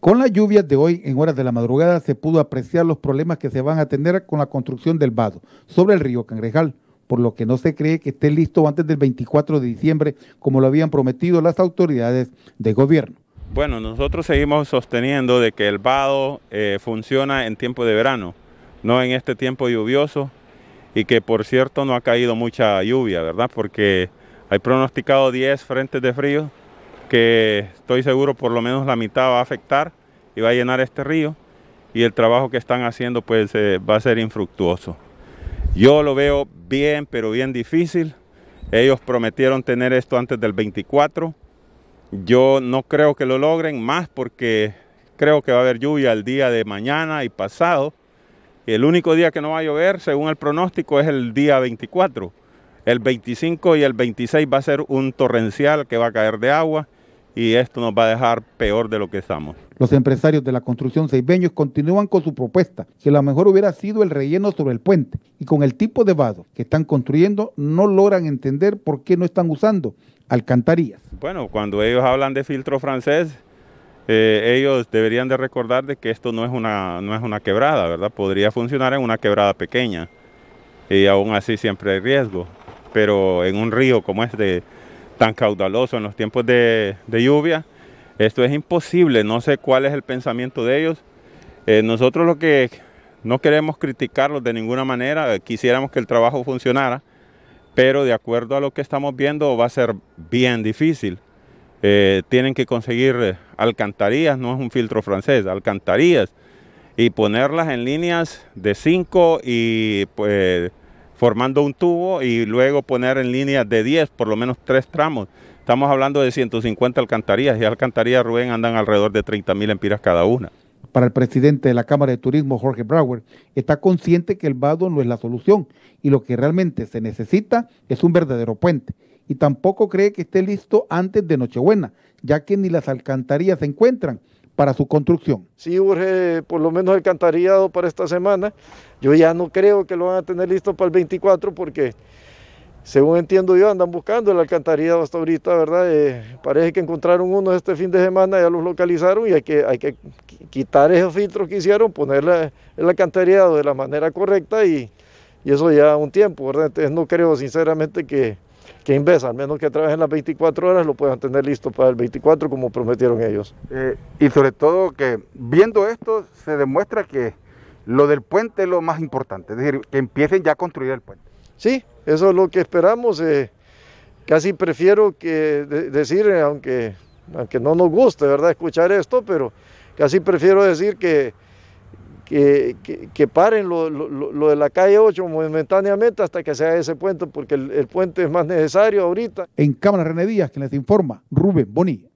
Con las lluvias de hoy en horas de la madrugada se pudo apreciar los problemas que se van a tener con la construcción del vado sobre el río Cangrejal, por lo que no se cree que esté listo antes del 24 de diciembre como lo habían prometido las autoridades de gobierno. Bueno, nosotros seguimos sosteniendo de que el vado eh, funciona en tiempo de verano, no en este tiempo lluvioso y que por cierto no ha caído mucha lluvia, ¿verdad? Porque hay pronosticado 10 frentes de frío que estoy seguro por lo menos la mitad va a afectar y va a llenar este río y el trabajo que están haciendo pues eh, va a ser infructuoso. Yo lo veo bien, pero bien difícil. Ellos prometieron tener esto antes del 24. Yo no creo que lo logren más porque creo que va a haber lluvia el día de mañana y pasado. El único día que no va a llover, según el pronóstico, es el día 24. El 25 y el 26 va a ser un torrencial que va a caer de agua y esto nos va a dejar peor de lo que estamos. Los empresarios de la construcción Seisbeños continúan con su propuesta, que lo mejor hubiera sido el relleno sobre el puente, y con el tipo de vado que están construyendo no logran entender por qué no están usando alcantarillas. Bueno, cuando ellos hablan de filtro francés, eh, ellos deberían de recordar de que esto no es, una, no es una quebrada, ¿verdad? Podría funcionar en una quebrada pequeña, y aún así siempre hay riesgo, pero en un río como este tan caudaloso en los tiempos de, lluvia. Esto es imposible, no sé cuál es el pensamiento de ellos. Eh, nosotros lo que no queremos criticarlos de ninguna manera, eh, quisiéramos que el trabajo funcionara, pero de acuerdo a lo que estamos viendo va a ser bien difícil. Eh, tienen que conseguir alcantarillas, no es un filtro francés, alcantarillas, y ponerlas en líneas de 5 y pues, formando un tubo y luego poner en línea de 10, por lo menos tres tramos. Estamos hablando de 150 alcantarillas y alcantarillas Rubén andan alrededor de 30 mil empiras cada una. Para el presidente de la Cámara de Turismo, Jorge Brower, está consciente que el vado no es la solución y lo que realmente se necesita es un verdadero puente. Y tampoco cree que esté listo antes de Nochebuena, ya que ni las alcantarillas se encuentran para su construcción. Sí urge por lo menos alcantarillado para esta semana. Yo ya no creo que lo van a tener listo para el 24 porque según entiendo yo, andan buscando el alcantarillado hasta ahorita, ¿verdad? Eh, parece que encontraron uno este fin de semana, ya los localizaron y hay que, hay que quitar esos filtros que hicieron, poner el alcantarillado de la manera correcta y, y, eso ya un tiempo, ¿verdad? Entonces no creo sinceramente que, que Invesa, al menos que trabajen las 24 horas, lo puedan tener listo para el 24 como prometieron ellos. Eh, y sobre todo que viendo esto se demuestra que lo del puente es lo más importante, es decir, que empiecen ya a construir el puente. Sí, eso es lo que esperamos. Eh, casi prefiero que decir, aunque, aunque no nos guste, ¿verdad?, escuchar esto, pero casi prefiero decir que que, paren lo, de la calle 8 momentáneamente hasta que se ese puente, porque el, puente es más necesario ahorita. En Cámara René Díaz, que les informa, Rubén Bonilla.